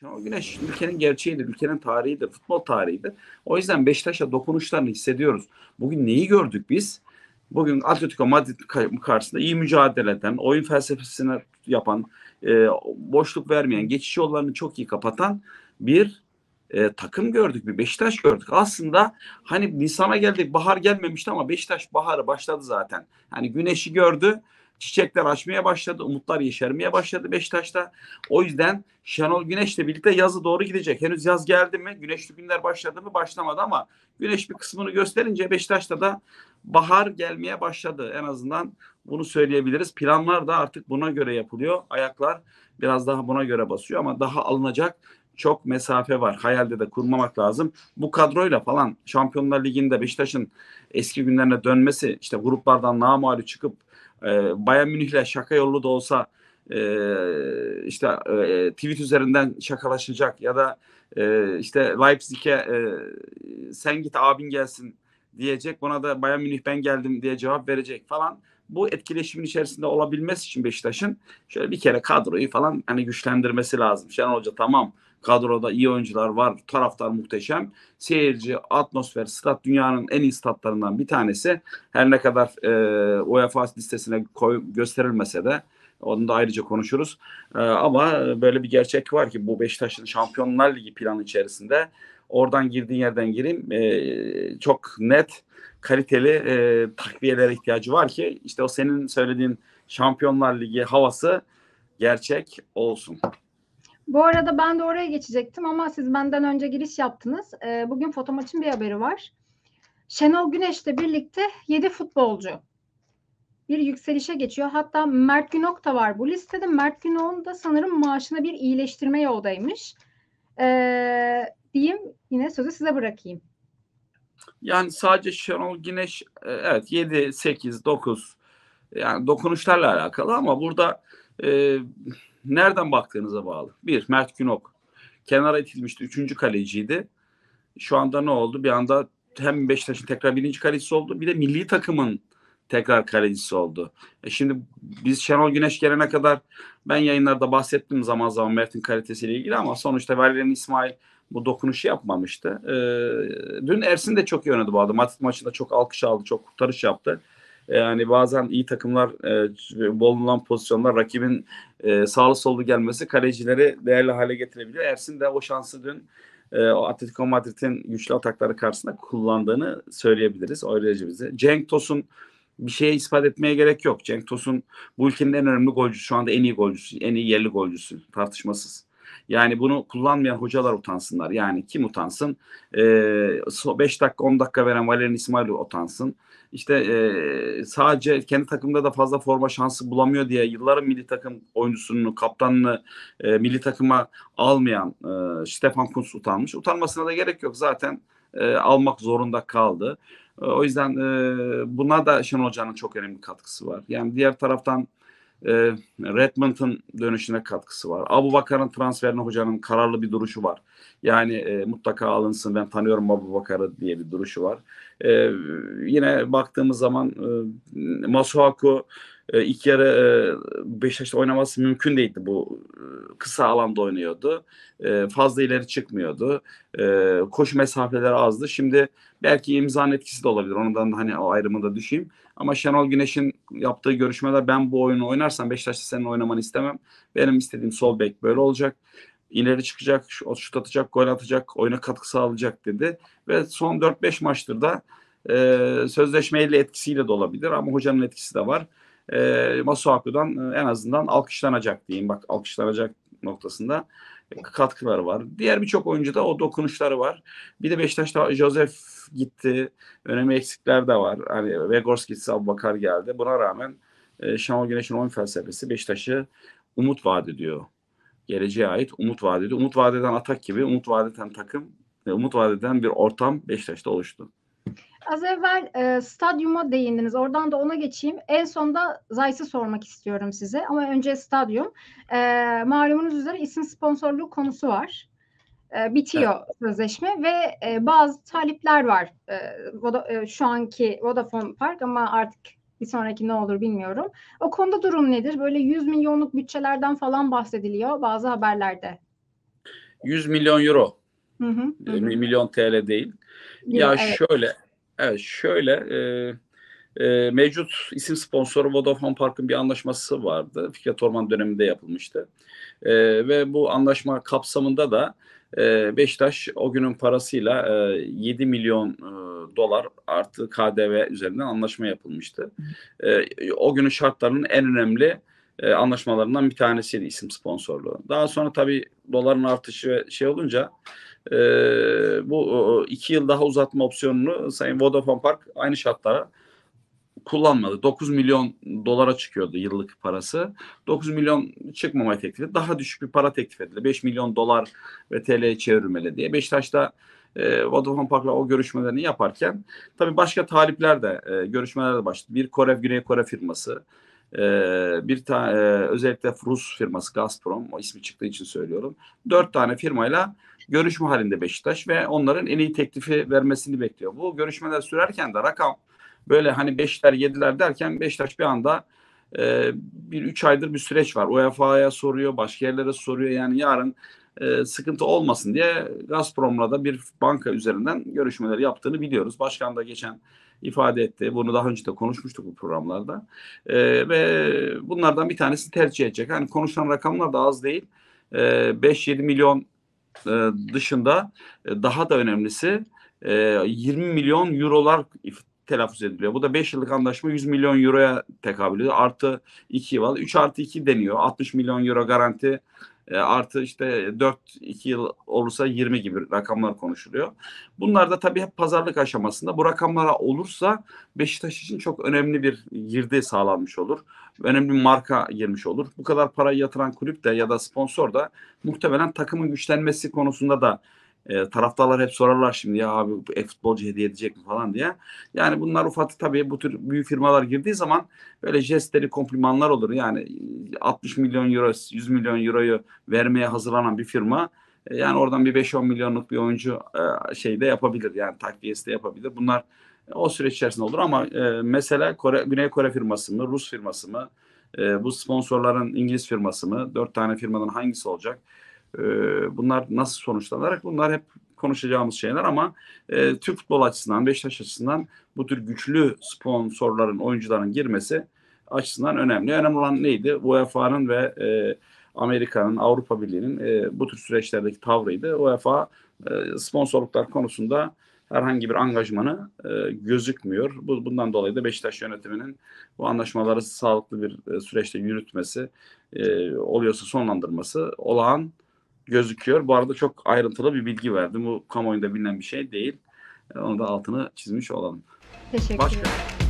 Şenol Güneş ülkenin gerçeğidir, ülkenin tarihidir, futbol tarihidir. O yüzden Beşiktaş'a dokunuşlarını hissediyoruz. Bugün neyi gördük biz? Bugün Atletico Madrid karşısında iyi mücadele eden, oyun felsefesini yapan, e, boşluk vermeyen, geçiş yollarını çok iyi kapatan bir e, takım gördük, bir Beşiktaş gördük. Aslında hani Nisan'a geldik, bahar gelmemişti ama Beşiktaş baharı başladı zaten. Hani güneşi gördü, Çiçekler açmaya başladı. Umutlar yeşermeye başladı Beşiktaş'ta. O yüzden Şenol Güneş'le birlikte yazı doğru gidecek. Henüz yaz geldi mi? Güneşli günler başladı mı? Başlamadı ama güneş bir kısmını gösterince Beşiktaş'ta da bahar gelmeye başladı. En azından bunu söyleyebiliriz. Planlar da artık buna göre yapılıyor. Ayaklar biraz daha buna göre basıyor ama daha alınacak çok mesafe var. Hayalde de kurmamak lazım. Bu kadroyla falan Şampiyonlar Ligi'nde Beşiktaş'ın eski günlerine dönmesi işte gruplardan namağlup çıkıp e, Bayern Münih'le şaka yolu da olsa e, işte e, tweet üzerinden şakalaşacak ya da e, işte Leipzig'e e, sen git abin gelsin diyecek. Buna da Bayern Münih ben geldim diye cevap verecek falan bu etkileşimin içerisinde olabilmesi için Beşiktaş'ın şöyle bir kere kadroyu falan hani güçlendirmesi lazım. Şenol Hoca tamam kadroda iyi oyuncular var. Taraftar muhteşem. Seyirci, atmosfer, stat dünyanın en iyi statlarından bir tanesi. Her ne kadar e, UEFA listesine koy, gösterilmese de onu da ayrıca konuşuruz. E, ama böyle bir gerçek var ki bu Beşiktaş'ın Şampiyonlar Ligi planı içerisinde oradan girdiğin yerden gireyim e, çok net kaliteli e, takviyelere ihtiyacı var ki işte o senin söylediğin Şampiyonlar Ligi havası gerçek olsun. Bu arada ben de oraya geçecektim ama siz benden önce giriş yaptınız. E, bugün foto bir haberi var. Şenol Güneş'le birlikte 7 futbolcu bir yükselişe geçiyor. Hatta Mert Günok da var bu listede. Mert Günok'un da sanırım maaşına bir iyileştirme yoldaymış. Ee, diyeyim yine sözü size bırakayım. Yani sadece Şenol Güneş e, evet 7, 8, 9 yani dokunuşlarla alakalı ama burada e, nereden baktığınıza bağlı. Bir, Mert Günok kenara itilmişti. Üçüncü kaleciydi. Şu anda ne oldu? Bir anda hem Beşiktaş'ın tekrar birinci kalecisi oldu. Bir de milli takımın tekrar kalecisi oldu. E şimdi biz Şenol Güneş gelene kadar ben yayınlarda bahsettim zaman zaman Mert'in kalitesiyle ilgili ama sonuçta Valerian İsmail bu dokunuşu yapmamıştı. E, dün Ersin de çok iyi oynadı bu adam. Atit maçında çok alkış aldı, çok kurtarış yaptı. E, yani bazen iyi takımlar e, bulunan pozisyonlar rakibin e, sağlı sollu gelmesi kalecileri değerli hale getirebiliyor. Ersin de o şansı dün e, Atletico Madrid'in güçlü atakları karşısında kullandığını söyleyebiliriz. Ayrıca bize. Cenk Tosun bir şeye ispat etmeye gerek yok. Cenk Tosun bu ülkenin en önemli golcüsü. Şu anda en iyi golcüsü. En iyi yerli golcüsü. Tartışmasız. Yani bunu kullanmayan hocalar utansınlar. Yani kim utansın? 5 ee, dakika 10 dakika veren Valerian İsmail utansın. İşte e, sadece kendi takımda da fazla forma şansı bulamıyor diye yılların milli takım oyuncusunu, kaptanını e, milli takıma almayan e, Stefan Kunz utanmış. Utanmasına da gerek yok. Zaten e, almak zorunda kaldı. Ee, o yüzden e, buna da Şenol Hoca'nın çok önemli katkısı var. Yani diğer taraftan e, Redmond'ın dönüşüne katkısı var. Abu Bakar'ın transferine hocanın kararlı bir duruşu var. Yani e, mutlaka alınsın ben tanıyorum Abu Bakar'ı diye bir duruşu var. E, yine baktığımız zaman e, Masuaku e, ilk yarı e, Beşiktaş'ta oynaması mümkün değildi bu. E, kısa alanda oynuyordu. E, fazla ileri çıkmıyordu. E, koşu mesafeleri azdı. Şimdi belki imzanın etkisi de olabilir. Ondan hani o ayrımı da düşeyim. Ama Şenol Güneş'in yaptığı görüşmeler ben bu oyunu oynarsam Beşiktaş'ta senin oynamanı istemem. Benim istediğim sol bek böyle olacak ileri çıkacak, şut atacak, gol atacak, oyuna katkı sağlayacak dedi. Ve son 4-5 maçtır da e, sözleşmeyle etkisiyle de olabilir ama hocanın etkisi de var. Ee, e, Masuaku'dan en azından alkışlanacak diyeyim. Bak alkışlanacak noktasında katkıları var. Diğer birçok oyuncuda o dokunuşları var. Bir de Beşiktaş'ta Josef gitti. Önemli eksikler de var. Hani Vegors gitse Abubakar geldi. Buna rağmen e, Şenol Güneş'in oyun felsefesi Beşiktaş'ı umut vaat ediyor. Geleceğe ait umut vaat ediyor. Umut vaat eden atak gibi, umut vaat eden takım, e, umut vaat eden bir ortam Beşiktaş'ta oluştu. Az evvel e, stadyuma değindiniz. Oradan da ona geçeyim. En sonda Zayt'ı sormak istiyorum size. Ama önce stadyum. E, malumunuz üzere isim sponsorluğu konusu var. E, bitiyor evet. sözleşme ve e, bazı talipler var. E, Voda, e, şu anki Vodafone Park ama artık bir sonraki ne olur bilmiyorum. O konuda durum nedir? Böyle 100 milyonluk bütçelerden falan bahsediliyor bazı haberlerde. 100 milyon euro. Hı hı, hı. E, milyon TL değil. ya evet. şöyle Evet şöyle e, e, mevcut isim sponsoru Vodafone Park'ın bir anlaşması vardı. Fikret Orman döneminde yapılmıştı. E, ve bu anlaşma kapsamında da e, Beşiktaş o günün parasıyla e, 7 milyon e, dolar artı KDV üzerinden anlaşma yapılmıştı. E, o günün şartlarının en önemli e, anlaşmalarından bir tanesiydi isim sponsorluğu. Daha sonra tabii doların artışı şey olunca e, bu iki yıl daha uzatma opsiyonunu Sayın Vodafone Park aynı şartlara kullanmadı. 9 milyon dolara çıkıyordu yıllık parası. 9 milyon çıkmamayı teklif edildi. Daha düşük bir para teklif edildi. 5 milyon dolar ve TL'ye çevirmeli diye. Beşiktaş'ta e, Vodafone Park'la o görüşmelerini yaparken tabii başka talipler de e, görüşmeler başladı. Bir Kore, Güney Kore firması, ee, bir tane özellikle Rus firması Gazprom o ismi çıktığı için söylüyorum. Dört tane firmayla görüşme halinde Beşiktaş ve onların en iyi teklifi vermesini bekliyor. Bu görüşmeler sürerken de rakam böyle hani beşler yediler derken Beşiktaş bir anda e, bir üç aydır bir süreç var. UEFA'ya soruyor, başka yerlere soruyor. Yani yarın e, sıkıntı olmasın diye Gazprom'la da bir banka üzerinden görüşmeler yaptığını biliyoruz. Başkan da geçen ifade etti. Bunu daha önce de konuşmuştuk bu programlarda. E, ve bunlardan bir tanesi tercih edecek. Hani konuşulan rakamlar da az değil. E, 5-7 milyon e, dışında e, daha da önemlisi e, 20 milyon eurolar telaffuz ediliyor. Bu da 5 yıllık anlaşma 100 milyon euroya tekabül ediyor. Artı 2 var. 3 artı 2 deniyor. 60 milyon euro garanti e, artı işte 4-2 yıl olursa 20 gibi rakamlar konuşuluyor. Bunlar da tabii hep pazarlık aşamasında. Bu rakamlara olursa Beşiktaş için çok önemli bir girdi sağlanmış olur. Önemli bir marka girmiş olur. Bu kadar parayı yatıran kulüp de ya da sponsor da muhtemelen takımın güçlenmesi konusunda da e, taraftarlar hep sorarlar şimdi ya abi e, futbolcu hediye edecek mi falan diye. Yani bunlar ufak tabii bu tür büyük firmalar girdiği zaman böyle jestleri komplimanlar olur. Yani 60 e, milyon euro 100 milyon euroyu vermeye hazırlanan bir firma e, yani oradan bir 5-10 milyonluk bir oyuncu e, şeyde yapabilir yani takviyesi de yapabilir. Bunlar o süreç içerisinde olur ama mesela Kore, Güney Kore firması mı, Rus firması mı, bu sponsorların İngiliz firması mı, dört tane firmadan hangisi olacak? Ee, bunlar nasıl sonuçlanarak bunlar hep konuşacağımız şeyler ama e, Türk futbol açısından, Beşiktaş açısından bu tür güçlü sponsorların, oyuncuların girmesi açısından önemli. Önemli olan neydi? UEFA'nın ve e, Amerika'nın, Avrupa Birliği'nin e, bu tür süreçlerdeki tavrıydı. UEFA e, sponsorluklar konusunda herhangi bir angajmanı e, gözükmüyor. Bu, bundan dolayı da Beşiktaş yönetiminin bu anlaşmaları sağlıklı bir e, süreçte yürütmesi, e, oluyorsa sonlandırması olağan gözüküyor. Bu arada çok ayrıntılı bir bilgi verdim. Bu kamuoyunda bilinen bir şey değil. Ee, onu da altını çizmiş olalım. Teşekkür ederim.